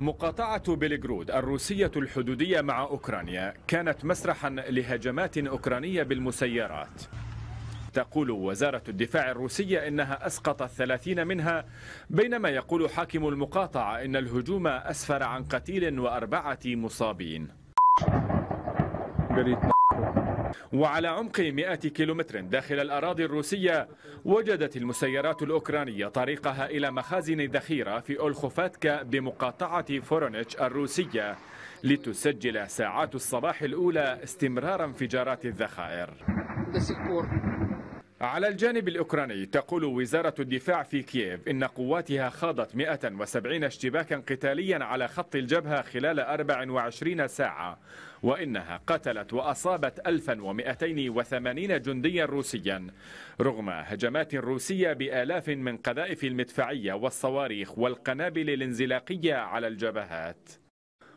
مقاطعة بلغرود الروسية الحدودية مع أوكرانيا كانت مسرحا لهجمات أوكرانية بالمسيرات تقول وزارة الدفاع الروسية إنها أسقطت 30 منها بينما يقول حاكم المقاطعة إن الهجوم أسفر عن قتيل وأربعة مصابين وعلى عمق 100 كيلومتر داخل الأراضي الروسية وجدت المسيرات الأوكرانية طريقها إلى مخازن ذخيرة في أولخوفاتكا بمقاطعة فورونيتش الروسية لتسجل ساعات الصباح الأولى استمرار انفجارات الذخائر على الجانب الأوكراني تقول وزارة الدفاع في كييف إن قواتها خاضت 170 اشتباكا قتاليا على خط الجبهة خلال 24 ساعة وإنها قتلت وأصابت 1280 جنديا روسيا رغم هجمات روسية بآلاف من قذائف المدفعية والصواريخ والقنابل الانزلاقية على الجبهات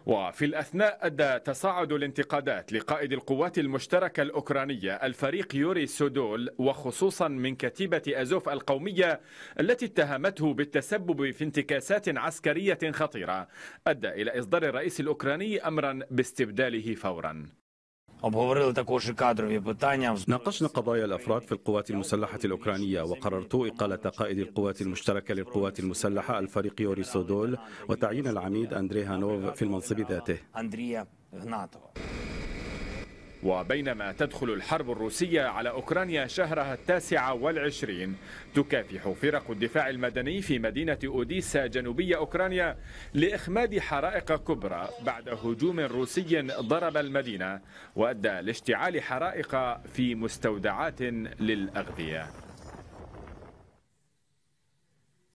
وفي الأثناء أدى تصاعد الانتقادات لقائد القوات المشتركة الأوكرانية الفريق يوري سودول وخصوصا من كتيبة أزوف القومية التي اتهمته بالتسبب في انتكاسات عسكرية خطيرة أدى إلى إصدار الرئيس الأوكراني أمرا باستبداله فورا ناقشنا قضايا الأفراد في القوات المسلحة الأوكرانية وقررت إقالة قائد القوات المشتركة للقوات المسلحة الفريق يوري سودول وتعيين العميد أندري هانوف في المنصب ذاته. وبينما تدخل الحرب الروسية على أوكرانيا شهرها التاسع والعشرين تكافح فرق الدفاع المدني في مدينة أوديسا جنوبية أوكرانيا لإخماد حرائق كبرى بعد هجوم روسي ضرب المدينة وأدى لاشتعال حرائق في مستودعات للأغذية